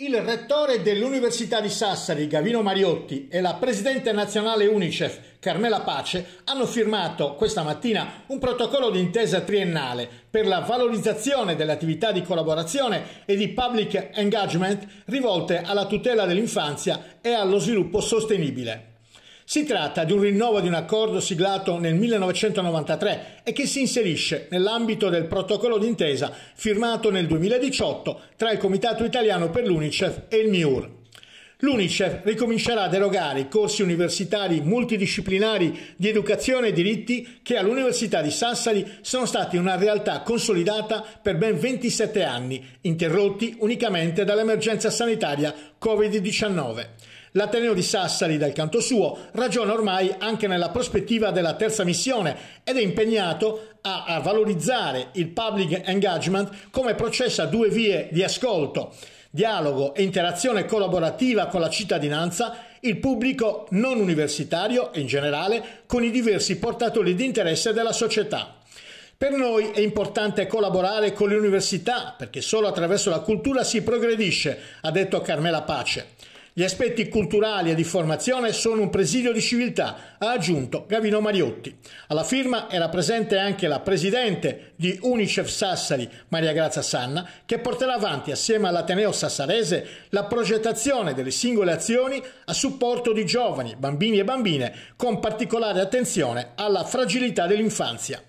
Il rettore dell'Università di Sassari, Gavino Mariotti, e la presidente nazionale Unicef, Carmela Pace, hanno firmato questa mattina un protocollo d'intesa triennale per la valorizzazione delle attività di collaborazione e di public engagement rivolte alla tutela dell'infanzia e allo sviluppo sostenibile. Si tratta di un rinnovo di un accordo siglato nel 1993 e che si inserisce nell'ambito del protocollo d'intesa firmato nel 2018 tra il Comitato Italiano per l'UNICEF e il MIUR. L'UNICEF ricomincerà ad erogare i corsi universitari multidisciplinari di educazione e diritti che all'Università di Sassari sono stati una realtà consolidata per ben 27 anni, interrotti unicamente dall'emergenza sanitaria Covid-19. L'Ateneo di Sassari, dal canto suo, ragiona ormai anche nella prospettiva della terza missione ed è impegnato a, a valorizzare il public engagement come processo a due vie di ascolto dialogo e interazione collaborativa con la cittadinanza, il pubblico non universitario e in generale con i diversi portatori di interesse della società. Per noi è importante collaborare con le università perché solo attraverso la cultura si progredisce, ha detto Carmela Pace. Gli aspetti culturali e di formazione sono un presidio di civiltà, ha aggiunto Gavino Mariotti. Alla firma era presente anche la presidente di Unicef Sassari, Maria Grazia Sanna, che porterà avanti assieme all'Ateneo Sassarese la progettazione delle singole azioni a supporto di giovani, bambini e bambine, con particolare attenzione alla fragilità dell'infanzia.